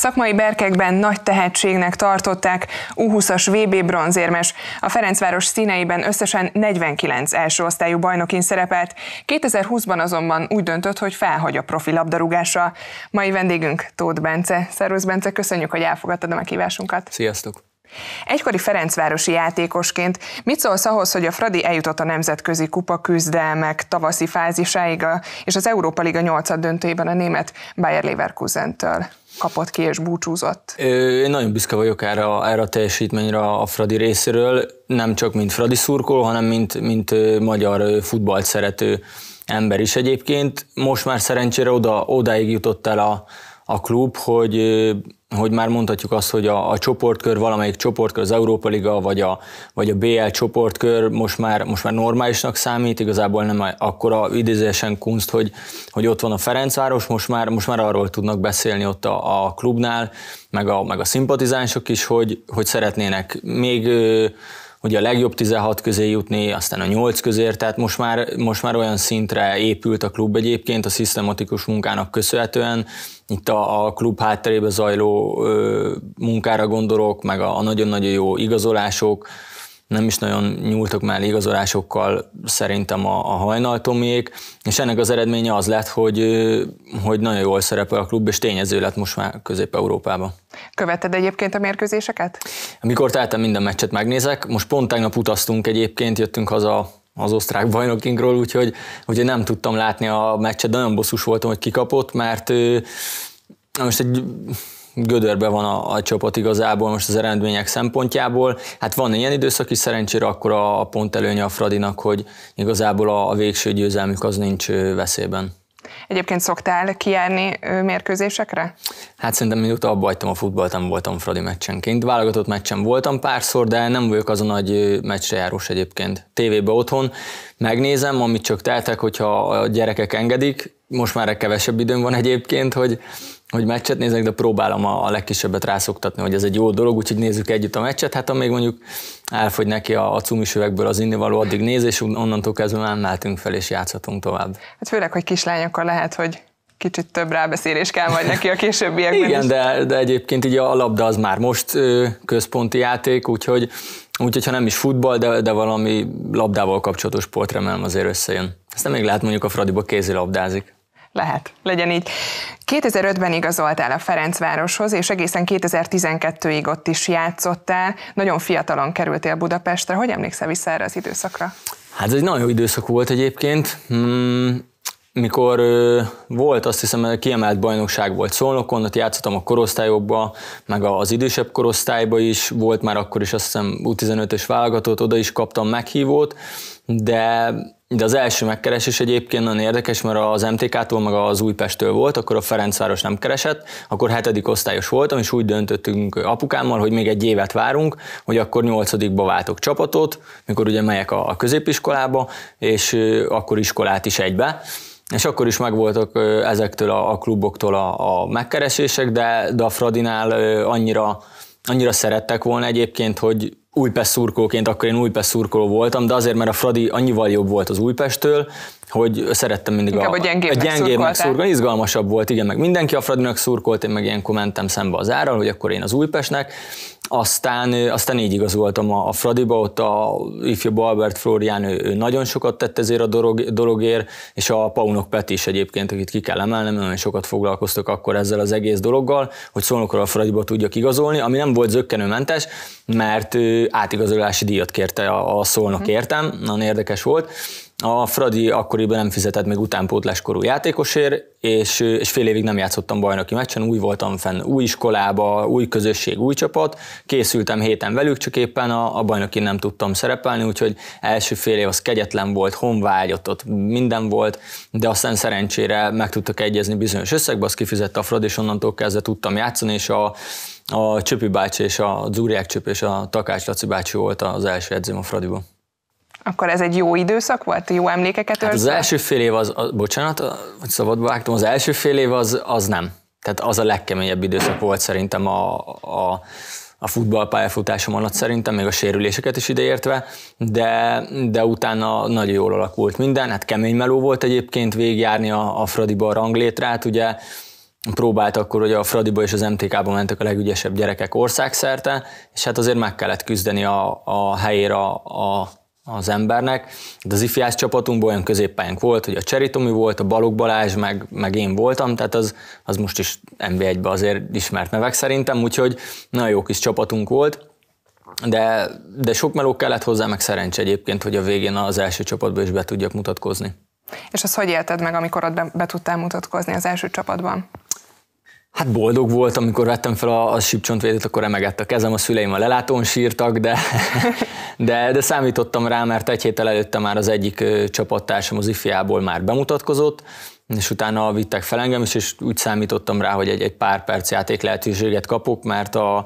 Szakmai berkekben nagy tehetségnek tartották U20-as VB bronzérmes. A Ferencváros színeiben összesen 49 első osztályú bajnokin szerepelt. 2020-ban azonban úgy döntött, hogy felhagy a profi labdarúgással. Mai vendégünk Tóth Bence. Szervusz Bence, köszönjük, hogy elfogadtad a meghívásunkat. Sziasztok! Egykori Ferencvárosi játékosként mit szólsz ahhoz, hogy a Fradi eljutott a nemzetközi kupa küzdelmek tavaszi fázisáig, és az Európa Liga 8 döntőjében a német Bayer Leverkusen-től? kapott ki és búcsúzott. Én nagyon büszke vagyok erre, erre a teljesítményre a Fradi részéről, nem csak mint Fradi szurkoló, hanem mint, mint magyar futballt szerető ember is egyébként. Most már szerencsére oda, odáig jutott el a, a klub, hogy, hogy már mondhatjuk azt, hogy a, a csoportkör, valamelyik csoportkör, az Európa Liga vagy a, vagy a BL csoportkör most már, most már normálisnak számít, igazából nem akkora idézésen kunst, hogy, hogy ott van a Ferencváros, most már, most már arról tudnak beszélni ott a, a klubnál, meg a, meg a szimpatizánsok is, hogy, hogy szeretnének még hogy a legjobb 16 közé jutni, aztán a 8 közért, tehát most már, most már olyan szintre épült a klub egyébként a szisztematikus munkának köszönhetően, itt a, a klub hátterébe zajló ö, munkára gondolok, meg a, a nagyon-nagyon jó igazolások, nem is nagyon nyúltak már igazolásokkal szerintem a, a hajnaltomék, és ennek az eredménye az lett, hogy, hogy nagyon jól szerepel a klub, és tényező lett most már Közép-Európában. Követted egyébként a mérkőzéseket? Amikor teltem minden meccset megnézek, most pont tegnap utaztunk egyébként, jöttünk haza az osztrák bajnokinkról, úgyhogy, úgyhogy nem tudtam látni a meccset, de nagyon bosszus voltam, hogy kikapott, mert most egy gödörbe van a, a csapat igazából most az eredmények szempontjából. Hát van ilyen időszak is szerencsére, akkor a, a pont előnye a Fradinak, hogy igazából a, a végső győzelmük az nincs veszélyben. Egyébként szoktál kijárni mérkőzésekre? Hát szerintem mióta abba hagytam a futballt, nem voltam Fradi meccsenként. Válogatott meccsen voltam párszor, de nem vagyok az a nagy meccsre járós egyébként. Tévébe otthon megnézem, amit csak teltek, hogyha a gyerekek engedik. Most már kevesebb időm van egyébként, hogy hogy meccset nézek, de próbálom a legkisebbet rászoktatni, hogy ez egy jó dolog, úgyhogy nézzük együtt a meccset. Hát amíg mondjuk elfogy neki a, a cumis az innivaló, addig néz, és onnantól kezdve már mehetünk fel, és játszhatunk tovább. Hát főleg, hogy kislányokkal lehet, hogy kicsit több rábeszélés kell majd neki a későbbiekben Igen, is. de, de egyébként így a labda az már most központi játék, úgyhogy, úgyhogy ha nem is futball, de, de valami labdával kapcsolatos sport remélem azért összejön. Ezt nem még lehet mondjuk a Fradiba kézilabdázik. Lehet, legyen így. 2005-ben igazoltál a Ferencvároshoz, és egészen 2012-ig ott is játszottál. Nagyon fiatalon kerültél Budapestre. Hogy emlékszel vissza erre az időszakra? Hát ez egy nagyon jó időszak volt egyébként. Hmm, mikor ö, volt, azt hiszem, kiemelt bajnokság volt Szolnokon, ott játszottam a korosztályokba, meg az idősebb korosztályba is, volt már akkor is azt hiszem U15-ös válogatott, oda is kaptam meghívót, de, de az első megkeresés egyébként nagyon érdekes, mert az MTK-tól meg az Újpesttől volt, akkor a Ferencváros nem keresett, akkor hetedik osztályos voltam, és úgy döntöttünk apukámmal, hogy még egy évet várunk, hogy akkor nyolcadikba váltok csapatot, mikor ugye megyek a középiskolába, és akkor iskolát is egybe és akkor is megvoltak ezektől a, a kluboktól a, a megkeresések, de, de a Fradinál annyira, annyira szerettek volna egyébként, hogy Újpest szurkolóként, akkor én Újpest szurkoló voltam, de azért, mert a Fradi annyival jobb volt az Újpesttől, hogy szerettem mindig Inkább a, a gyengébb, a meg szurkol, izgalmasabb volt, igen, meg mindenki a Fradinak szurkolt, én meg ilyen kommentem szembe az árral, hogy akkor én az Újpestnek, aztán, aztán így igazoltam a, a Fradiba, ott a ifjabb Albert Florián, ő, ő nagyon sokat tett ezért a dolog, dologért, és a Paunok Peti is egyébként, akit ki kell emelnem, nagyon sokat foglalkoztak akkor ezzel az egész dologgal, hogy Szolnokról a Fradiba tudjak igazolni, ami nem volt zöggenőmentes, mert ő átigazolási díjat kérte a, a Szolnok mhm. értem, nagyon érdekes volt, a Fradi akkoriban nem fizetett még utánpótláskorú játékosért, és, és fél évig nem játszottam bajnoki meccsen, új voltam fenn új iskolába, új közösség, új csapat, készültem héten velük, csak éppen a, a bajnoki nem tudtam szerepelni, úgyhogy első fél év az kegyetlen volt, honvágy, ott, ott minden volt, de aztán szerencsére meg tudtak egyezni bizonyos összegbe, azt kifizette a Fradi, és onnantól kezdve tudtam játszani, és a, a Csöpi bácsi és a Zúriák Csöp és a Takács Laci bácsi volt az első edzőm a Fradiból. Akkor ez egy jó időszak volt? Jó emlékeket hát Az első fél év az, az bocsánat, hogy szabadba vágtam, az első fél év az, az nem. Tehát az a legkeményebb időszak volt szerintem a, a, a futballpályafutásom alatt szerintem, még a sérüléseket is ideértve, de, de utána nagyon jól alakult minden. Hát kemény meló volt egyébként végigjárni a, a Fradiba a ranglétrát, ugye próbált akkor, hogy a Fradiba és az MTK-ba mentek a legügyesebb gyerekek országszerte, és hát azért meg kellett küzdeni a, a helyére a, a az embernek. De az ifiász csapatunkban olyan középpályánk volt, hogy a Cseritomi volt, a Balogh Balázs, meg, meg én voltam, tehát az, az most is nb 1 azért ismert nevek szerintem, úgyhogy nagyon jó kis csapatunk volt. De, de sok meló kellett hozzá, meg szerencse egyébként, hogy a végén az első csapatban is be tudjak mutatkozni. És azt hogy élted meg, amikor ott be, be tudtál mutatkozni az első csapatban? Hát boldog volt, amikor vettem fel a, a sípcsontvédőt, akkor remegett a kezem, a szüleim a lelátón sírtak, de, de, de számítottam rá, mert egy héttel előtte már az egyik csapattársam az ifjából már bemutatkozott, és utána vittek fel engem is, és úgy számítottam rá, hogy egy, egy pár perc játék lehetőséget kapok, mert a,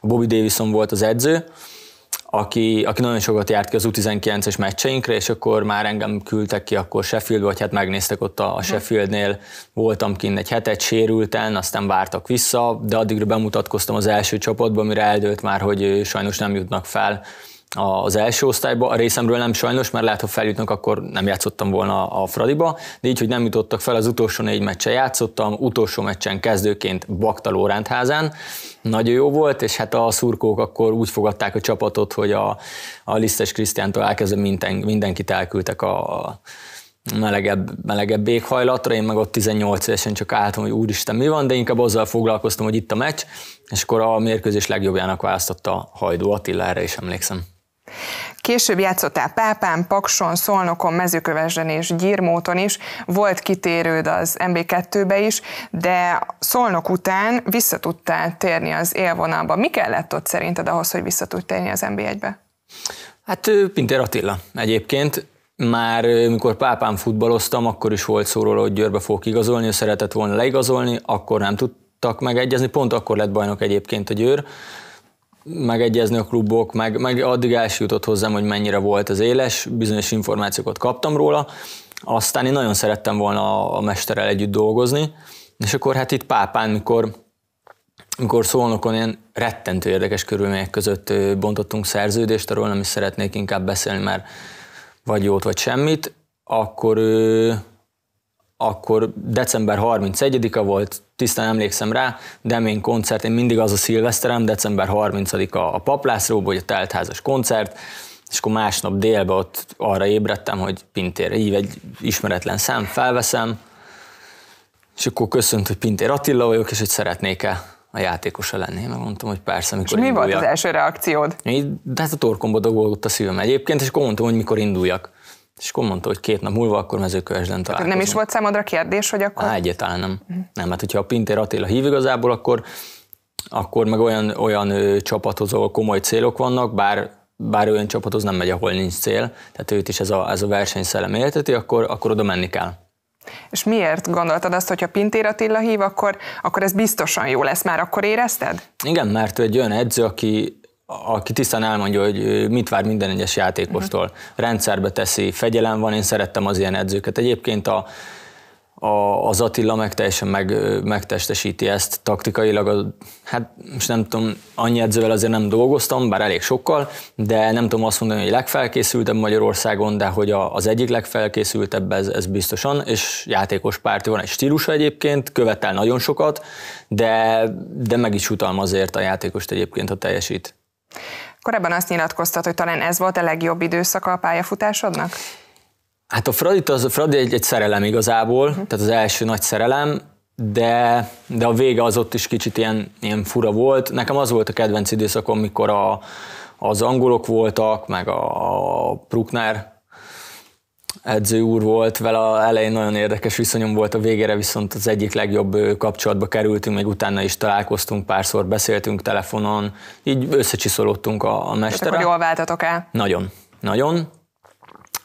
a Bobby Davison volt az edző, aki, aki nagyon sokat járt ki az U19-es meccseinkre, és akkor már engem küldtek ki akkor Sheffieldbe, vagy hát megnéztek ott a, Sheffieldnél, voltam kint egy hetet sérülten, aztán vártak vissza, de addigra bemutatkoztam az első csapatba, mire eldőlt már, hogy sajnos nem jutnak fel az első osztályba, a részemről nem sajnos, mert lehet, ha feljutnak, akkor nem játszottam volna a Fradiba, de így, hogy nem jutottak fel, az utolsó négy meccsen játszottam, utolsó meccsen kezdőként Baktaló rendházán. nagyon jó volt, és hát a szurkók akkor úgy fogadták a csapatot, hogy a, a Lisztes Krisztiántól elkezdve minden, mindenkit elküldtek a, a melegebb, melegebb éghajlatra, én meg ott 18 évesen csak álltam, hogy úristen mi van, de inkább azzal foglalkoztam, hogy itt a meccs, és akkor a mérkőzés legjobbjának választotta Hajdó Attila, erre is emlékszem. Később játszottál Pápán, Pakson, Szolnokon, Mezőkövesden és Gyirmóton is, volt kitérőd az MB2-be is, de Szolnok után visszatudtál térni az élvonalba. Mi kellett ott szerinted ahhoz, hogy visszatud térni az MB1-be? Hát Pinter Attila egyébként. Már mikor pápán futballoztam, akkor is volt szó róla, hogy Győrbe fogok igazolni, ő szeretett volna leigazolni, akkor nem tudtak megegyezni, pont akkor lett bajnok egyébként a Győr megegyezni a klubok, meg, meg addig eljutott hozzám, hogy mennyire volt az éles, bizonyos információkat kaptam róla, aztán én nagyon szerettem volna a mesterrel együtt dolgozni, és akkor hát itt Pápán, mikor, mikor szólnokon ilyen rettentő érdekes körülmények között bontottunk szerződést, arról nem is szeretnék inkább beszélni, mert vagy jót, vagy semmit, akkor ő akkor december 31-a volt, tisztán emlékszem rá, Demény koncert, én mindig az a szilveszterem, december 30-a a Paplászróba, hogy a teltházas koncert, és akkor másnap délben ott arra ébredtem, hogy Pintér hív egy ismeretlen szám, felveszem, és akkor köszönt, hogy Pintér Attila vagyok, és hogy szeretnék-e a játékosa lenni. Meg mondtam, hogy persze, mikor És induljak. mi induljak. volt az első reakciód? Én, de hát a torkomba dogolgott a szívem egyébként, és akkor mondtam, hogy mikor induljak. És akkor mondta, hogy két nap múlva akkor mezőkövesden találkozunk. Nem is volt számodra kérdés, hogy akkor... Hát egyáltalán nem. Uh-huh. Nem, mert hát hogyha a Pintér Attila hív igazából, akkor, akkor meg olyan, olyan ö, csapathoz, ahol komoly célok vannak, bár bár olyan csapathoz nem megy, ahol nincs cél, tehát őt is ez a, ez a versenyszellem élteti, akkor, akkor oda menni kell. És miért gondoltad azt, hogy ha Pintér Attila hív, akkor, akkor ez biztosan jó lesz? Már akkor érezted? Igen, mert ő egy olyan edző, aki, aki tisztán elmondja, hogy mit vár minden egyes játékostól. Uh-huh. Rendszerbe teszi, fegyelem van, én szerettem az ilyen edzőket. Egyébként a, a, az Attila meg teljesen meg, megtestesíti ezt taktikailag. A, hát most nem tudom, annyi edzővel azért nem dolgoztam, bár elég sokkal, de nem tudom azt mondani, hogy legfelkészültebb Magyarországon, de hogy a, az egyik legfelkészültebb, ez, ez biztosan, és játékos párti van egy stílusa egyébként, követel nagyon sokat, de, de meg is utalma azért a játékost egyébként, ha teljesít. Korábban azt nyilatkoztat, hogy talán ez volt a legjobb időszaka a pályafutásodnak? Hát a Fradi, az, a Fradi egy, egy szerelem igazából, uh-huh. tehát az első nagy szerelem, de, de a vége az ott is kicsit ilyen, ilyen fura volt. Nekem az volt a kedvenc időszakom, mikor a, az angolok voltak, meg a, a Bruckner edző úr volt, vele elején nagyon érdekes viszonyom volt, a végére viszont az egyik legjobb kapcsolatba kerültünk, még utána is találkoztunk, párszor beszéltünk telefonon, így összecsiszolódtunk a, a mesterre. Tehát jól váltatok el? Nagyon, nagyon.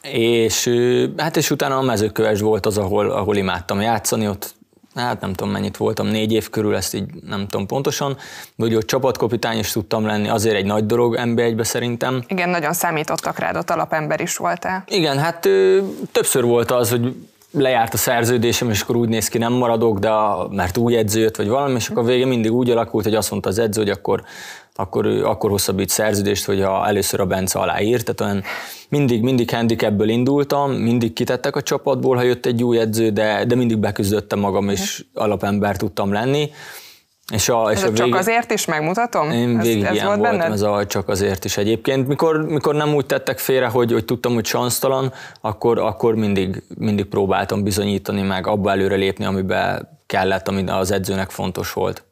És hát és utána a mezőköves volt az, ahol, ahol imádtam játszani, ott hát nem tudom mennyit voltam, négy év körül, ezt így nem tudom pontosan, de ugye ott csapatkapitány is tudtam lenni, azért egy nagy dolog ember, 1 szerintem. Igen, nagyon számítottak rád, ott alapember is voltál. Igen, hát ö, többször volt az, hogy lejárt a szerződésem, és akkor úgy néz ki, nem maradok, de a, mert új edző jött, vagy valami, és akkor vége mindig úgy alakult, hogy azt mondta az edző, hogy akkor, akkor, akkor hosszabbít szerződést, hogyha először a Bence aláírt, tehát olyan mindig, mindig handicapből indultam, mindig kitettek a csapatból, ha jött egy új edző, de, de mindig beküzdöttem magam, és mhm. alapember tudtam lenni. És a, és ez a, a végig... csak azért is megmutatom? Én végig ez, ez ilyen volt voltam, benned? ez a csak azért is egyébként. Mikor, mikor nem úgy tettek félre, hogy, hogy tudtam, hogy sansztalan, akkor, akkor mindig, mindig próbáltam bizonyítani meg, abba előre lépni, amiben kellett, ami az edzőnek fontos volt.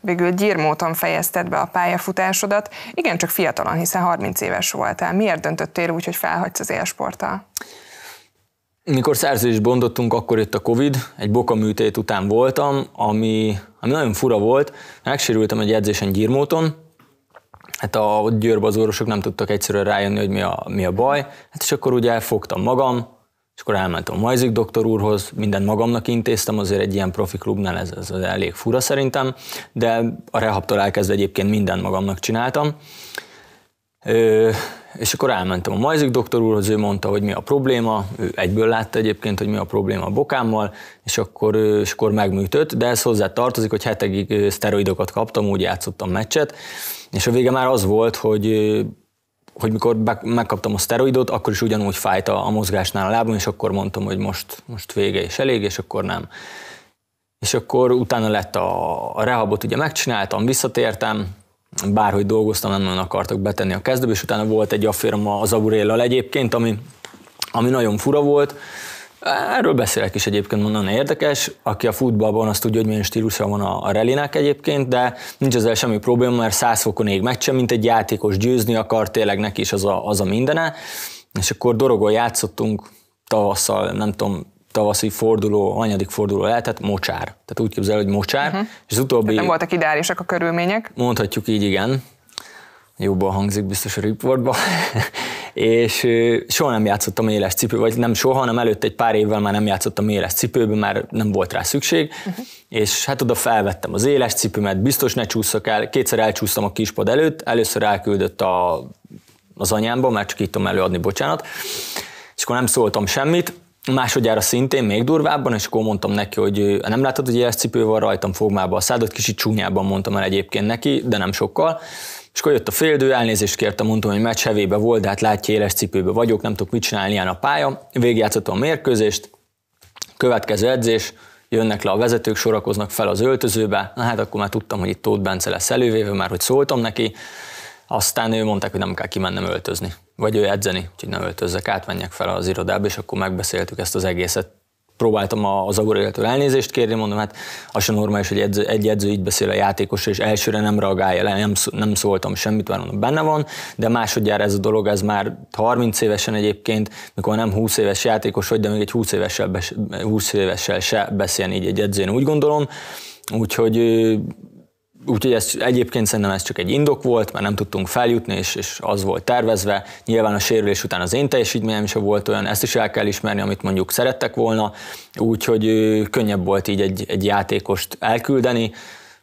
Végül gyírmóton fejezted be a pályafutásodat. Igen, csak fiatalon, hiszen 30 éves voltál. Miért döntöttél úgy, hogy felhagysz az élsporttal? sporttal mikor szerződést bontottunk, akkor jött a Covid, egy bokaműtét után voltam, ami, ami nagyon fura volt. Megsérültem egy edzésen gyirmóton, hát a győrbe az orvosok nem tudtak egyszerűen rájönni, hogy mi a, mi a baj, hát és akkor ugye elfogtam magam, és akkor elmentem a Majzik doktor úrhoz, mindent magamnak intéztem, azért egy ilyen profi klubnál ez, ez elég fura szerintem, de a rehabtól elkezdve egyébként mindent magamnak csináltam. Ö, és akkor elmentem a Majzik doktor úrhoz, ő mondta, hogy mi a probléma, ő egyből látta egyébként, hogy mi a probléma a bokámmal, és akkor, és akkor megműtött, de ez hozzá tartozik, hogy hetekig szteroidokat kaptam, úgy játszottam meccset, és a vége már az volt, hogy hogy mikor megkaptam a szteroidot, akkor is ugyanúgy fájt a, a mozgásnál a lábam, és akkor mondtam, hogy most, most vége és elég, és akkor nem. És akkor utána lett a, a rehabot, ugye megcsináltam, visszatértem, bárhogy dolgoztam, nem nagyon akartak betenni a kezdőbe, és utána volt egy afférom az Aburéllal egyébként, ami, ami nagyon fura volt. Erről beszélek is egyébként, mondan érdekes. Aki a futballban, azt tudja, hogy milyen stílusra van a, a relinek egyébként, de nincs ezzel semmi probléma, mert 100 fokon ég meccse, mint egy játékos győzni akar, tényleg neki is az a, az a mindene. És akkor Dorogon játszottunk tavasszal, nem tudom, tavaszi forduló, anyadik forduló lehetett, mocsár. Tehát úgy képzel, hogy mocsár. Uh-huh. És az utóbbi... Tehát nem voltak ideálisak a körülmények. Mondhatjuk így, igen. Jobban hangzik biztos a riportban. és soha nem játszottam éles cipő, vagy nem soha, hanem előtt egy pár évvel már nem játszottam éles cipőben, már nem volt rá szükség, uh-huh. és hát oda felvettem az éles cipőmet, biztos ne csúszok el, kétszer elcsúsztam a kispad előtt, először elküldött a, az anyámba, mert csak így tudom előadni, bocsánat, és akkor nem szóltam semmit, Másodjára szintén még durvábban, és akkor mondtam neki, hogy nem látod, hogy ilyen cipő van rajtam fogmába a szádot, kicsit csúnyában mondtam el egyébként neki, de nem sokkal. És akkor jött a féldő, elnézést kértem, mondtam, hogy meccs hevébe volt, de hát látja, éles cipőbe vagyok, nem tudok mit csinálni ilyen a pálya. Végigjátszottam a mérkőzést, következő edzés, jönnek le a vezetők, sorakoznak fel az öltözőbe, na hát akkor már tudtam, hogy itt Tóth Bence lesz elővéve, már hogy szóltam neki, aztán ő mondták, hogy nem kell kimennem öltözni, vagy ő edzeni, úgyhogy nem öltözzek, átmenjek fel az irodába, és akkor megbeszéltük ezt az egészet. Próbáltam az agoréltől elnézést kérni, mondom, hát az sem normális, hogy edző, egy edző így beszél a játékos és elsőre nem reagálja le, nem, nem szóltam semmit, mert mondom, benne van, de másodjára ez a dolog, ez már 30 évesen egyébként, mikor nem 20 éves játékos vagy, de még egy 20 évessel, 20 évessel se beszélni így egy edzőn, úgy gondolom. Úgyhogy Úgyhogy ez, egyébként szerintem ez csak egy indok volt, mert nem tudtunk feljutni, és, és az volt tervezve. Nyilván a sérülés után az én teljesítményem sem volt olyan, ezt is el kell ismerni, amit mondjuk szerettek volna, úgyhogy könnyebb volt így egy, egy játékost elküldeni,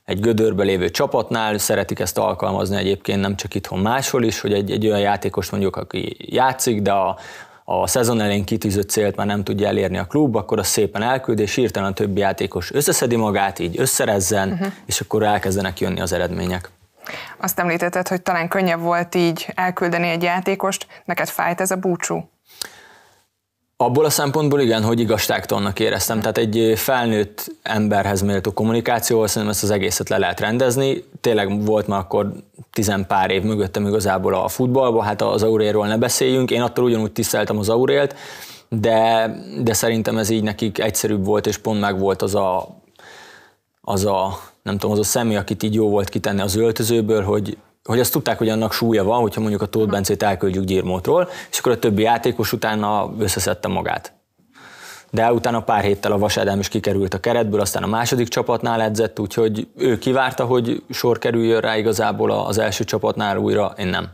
egy gödörbe lévő csapatnál, szeretik ezt alkalmazni egyébként nem csak itthon máshol is, hogy egy, egy olyan játékos mondjuk, aki játszik, de a, a szezon elén kitűzött célt már nem tudja elérni a klub, akkor az szépen elküld, és hirtelen a többi játékos összeszedi magát, így összerezzen, uh-huh. és akkor elkezdenek jönni az eredmények. Azt említetted, hogy talán könnyebb volt így elküldeni egy játékost, neked fájt ez a búcsú? Abból a szempontból igen, hogy igazságtalannak éreztem. Tehát egy felnőtt emberhez méltó kommunikációval szerintem ezt az egészet le lehet rendezni. Tényleg volt már akkor tizen pár év mögöttem igazából a futballba, hát az Auréról ne beszéljünk. Én attól ugyanúgy tiszteltem az Aurélt, de, de szerintem ez így nekik egyszerűbb volt, és pont meg volt az a, az a nem tudom, az a személy, akit így jó volt kitenni az öltözőből, hogy hogy azt tudták, hogy annak súlya van, hogyha mondjuk a Tóth Bencét elküldjük Gyirmótról, és akkor a többi játékos utána összeszedte magát. De utána pár héttel a Vasádám is kikerült a keretből, aztán a második csapatnál edzett, úgyhogy ő kivárta, hogy sor kerüljön rá igazából az első csapatnál újra, én nem.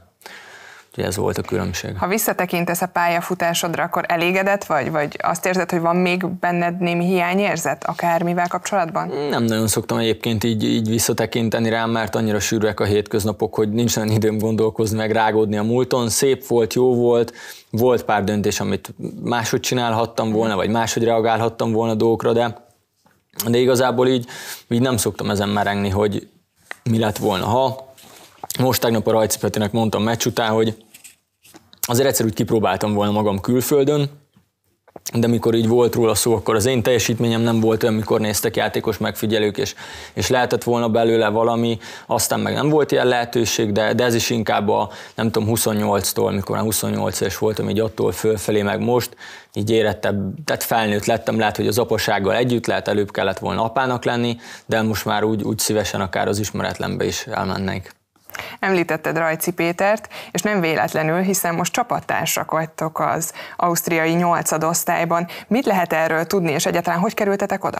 Úgyhogy ez volt a különbség. Ha visszatekintesz a pályafutásodra, akkor elégedett vagy? Vagy azt érzed, hogy van még benned némi hiányérzet, akármivel kapcsolatban? Nem nagyon szoktam egyébként így, így visszatekinteni rám, mert annyira sűrűek a hétköznapok, hogy nincs olyan időm gondolkozni, meg rágódni a múlton. Szép volt, jó volt, volt pár döntés, amit máshogy csinálhattam volna, vagy máshogy reagálhattam volna dolgokra, de de igazából így, így nem szoktam ezen merengni, hogy mi lett volna, ha most tegnap a Rajci Petinek mondtam meccs után, hogy azért egyszer úgy kipróbáltam volna magam külföldön, de mikor így volt róla szó, akkor az én teljesítményem nem volt olyan, mikor néztek játékos megfigyelők, és, és lehetett volna belőle valami, aztán meg nem volt ilyen lehetőség, de, de ez is inkább a, nem tudom, 28-tól, mikor már 28 es voltam, így attól fölfelé, meg most, így érettebb, tehát felnőtt lettem, lehet, hogy az apasággal együtt, lehet előbb kellett volna apának lenni, de most már úgy, úgy szívesen akár az ismeretlenbe is elmennék. Említetted Rajci Pétert, és nem véletlenül, hiszen most csapattársak vagytok az ausztriai osztályban. Mit lehet erről tudni, és egyáltalán hogy kerültetek oda?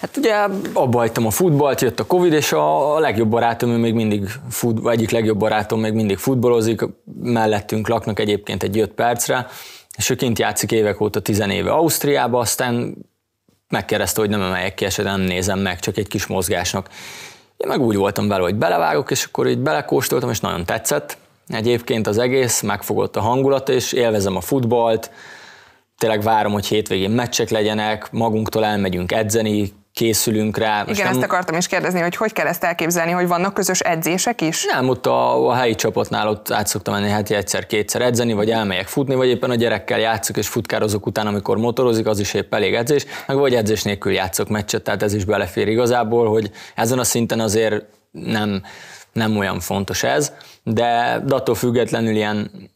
Hát ugye abba hagytam a futballt, jött a Covid, és a legjobb barátom, ő még mindig, fut, egyik legjobb barátom még mindig futbolozik, mellettünk laknak egyébként egy 5 percre, és ő kint játszik évek óta, 10 éve Ausztriába, aztán megkereszte, hogy nem emeljek ki, esetleg nem nézem meg, csak egy kis mozgásnak én meg úgy voltam vele, hogy belevágok, és akkor így belekóstoltam, és nagyon tetszett. Egyébként az egész, megfogott a hangulat, és élvezem a futbalt, tényleg várom, hogy hétvégén meccsek legyenek, magunktól elmegyünk edzeni, készülünk rá. Most Igen, nem... ezt akartam is kérdezni, hogy hogy kell ezt elképzelni, hogy vannak közös edzések is? Nem, ott a, a helyi csapatnál ott át szoktam menni heti egyszer-kétszer edzeni, vagy elmegyek futni, vagy éppen a gyerekkel játszok és futkározok után, amikor motorozik, az is épp elég edzés, meg vagy edzés nélkül játszok meccset, tehát ez is belefér igazából, hogy ezen a szinten azért nem, nem olyan fontos ez, de, de attól függetlenül ilyen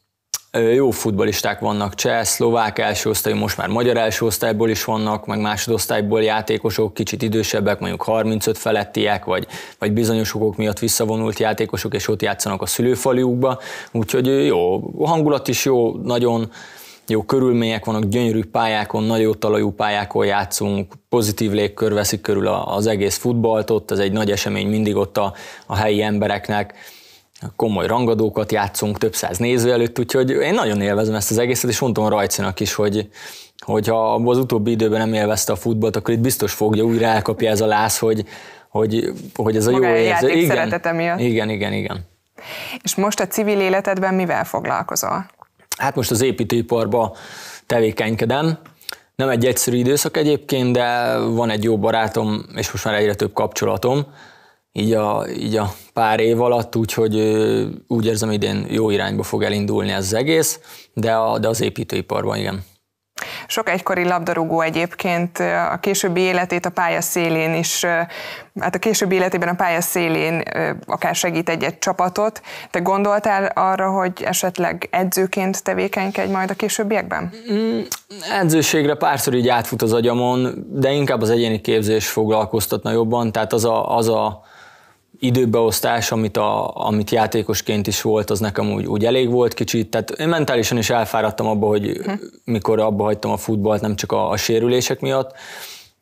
jó futbalisták vannak, cseh, szlovák első osztály, most már magyar első osztályból is vannak, meg másodosztályból játékosok, kicsit idősebbek, mondjuk 35 felettiek, vagy, vagy bizonyos okok miatt visszavonult játékosok, és ott játszanak a szülőfaliukba, úgyhogy jó, a hangulat is jó, nagyon jó körülmények vannak, gyönyörű pályákon, nagyon jó talajú pályákon játszunk, pozitív légkör veszik körül az egész futballt, ott ez egy nagy esemény mindig ott a, a helyi embereknek, komoly rangadókat játszunk több száz néző előtt, úgyhogy én nagyon élvezem ezt az egészet, és mondtam a Rajcinak is, hogy hogyha az utóbbi időben nem élvezte a futballt, akkor itt biztos fogja, újra elkapja ez a láz, hogy, hogy, hogy ez a Maga jó érző. Igen, miatt. igen, igen, igen. És most a civil életedben mivel foglalkozol? Hát most az építőiparba tevékenykedem, nem egy egyszerű időszak egyébként, de van egy jó barátom, és most már egyre több kapcsolatom, így a, így a pár év alatt, úgyhogy úgy érzem, idén jó irányba fog elindulni ez az egész, de, a, de az építőiparban igen. Sok egykori labdarúgó egyébként a későbbi életét a pálya szélén is, hát a későbbi életében a pálya szélén akár segít egy-egy csapatot. Te gondoltál arra, hogy esetleg edzőként tevékenykedj majd a későbbiekben? Mm, edzőségre párszor így átfut az agyamon, de inkább az egyéni képzés foglalkoztatna jobban, tehát az a, az a időbeosztás, amit, a, amit játékosként is volt, az nekem úgy, úgy elég volt kicsit. Tehát én mentálisan is elfáradtam abba, hogy hm. mikor abba hagytam a futballt, nem csak a, a sérülések miatt,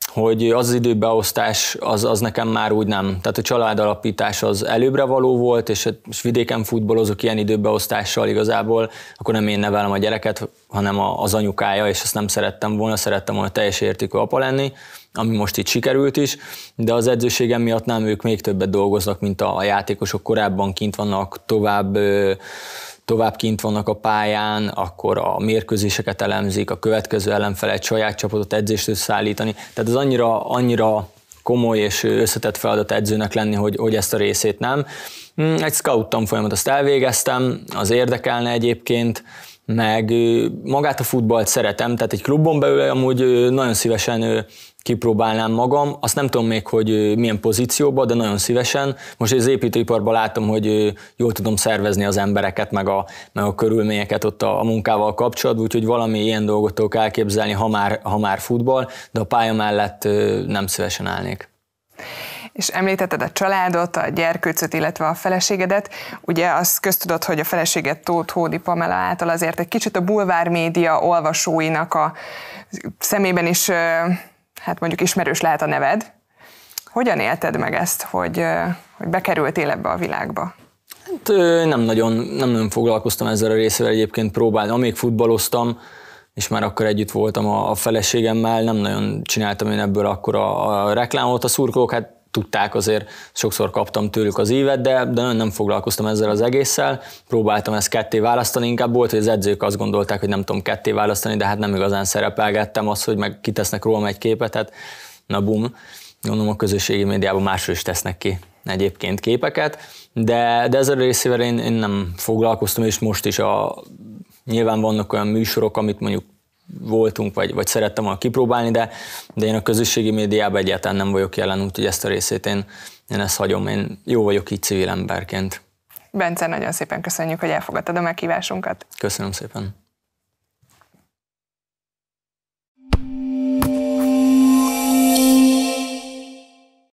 hogy az, az időbeosztás az, az nekem már úgy nem. Tehát a családalapítás az előbbre való volt, és, és vidéken futballozok ilyen időbeosztással igazából, akkor nem én nevelem a gyereket, hanem a, az anyukája, és ezt nem szerettem volna, szerettem volna teljes értékű apa lenni ami most itt sikerült is, de az edzőségem miatt nem ők még többet dolgoznak, mint a játékosok korábban kint vannak, tovább tovább kint vannak a pályán, akkor a mérkőzéseket elemzik, a következő ellenfele egy saját csapatot edzést összeállítani. Tehát az annyira, annyira komoly és összetett feladat edzőnek lenni, hogy, hogy ezt a részét nem. Mm, egy scout tanfolyamat azt elvégeztem, az érdekelne egyébként, meg magát a futballt szeretem, tehát egy klubon belül amúgy nagyon szívesen kipróbálnám magam. Azt nem tudom még, hogy milyen pozícióba, de nagyon szívesen. Most az építőiparban látom, hogy jól tudom szervezni az embereket, meg a, meg a körülményeket ott a, a munkával kapcsolatban, úgyhogy valami ilyen dolgot tudok elképzelni, ha már, ha már futball, de a pálya mellett nem szívesen állnék. És említetted a családot, a gyerkőcöt, illetve a feleségedet. Ugye az köztudott, hogy a feleséged Tóth Hódi Pamela által azért egy kicsit a bulvár média olvasóinak a szemében is hát mondjuk ismerős lehet a neved. Hogyan élted meg ezt, hogy, hogy bekerültél ebbe a világba? Hát, nem, nagyon, nem nagyon foglalkoztam ezzel a részével egyébként próbálni. Amíg futballoztam, és már akkor együtt voltam a, a feleségemmel, nem nagyon csináltam én ebből akkor a, a reklámot. A szurkolók hát tudták, azért sokszor kaptam tőlük az évet, de, de nagyon nem foglalkoztam ezzel az egésszel. Próbáltam ezt ketté választani, inkább volt, hogy az edzők azt gondolták, hogy nem tudom ketté választani, de hát nem igazán szerepelgettem az, hogy meg kitesznek rólam egy képet, hát na bum, gondolom a közösségi médiában másról is tesznek ki egyébként képeket, de, de ezzel a részével én, én nem foglalkoztam, és most is a, nyilván vannak olyan műsorok, amit mondjuk voltunk, vagy, vagy szerettem volna kipróbálni, de, de én a közösségi médiában egyáltalán nem vagyok jelen, úgyhogy ezt a részét én, én ezt hagyom. Én jó vagyok így civil emberként. Bence, nagyon szépen köszönjük, hogy elfogadtad a meghívásunkat. Köszönöm szépen.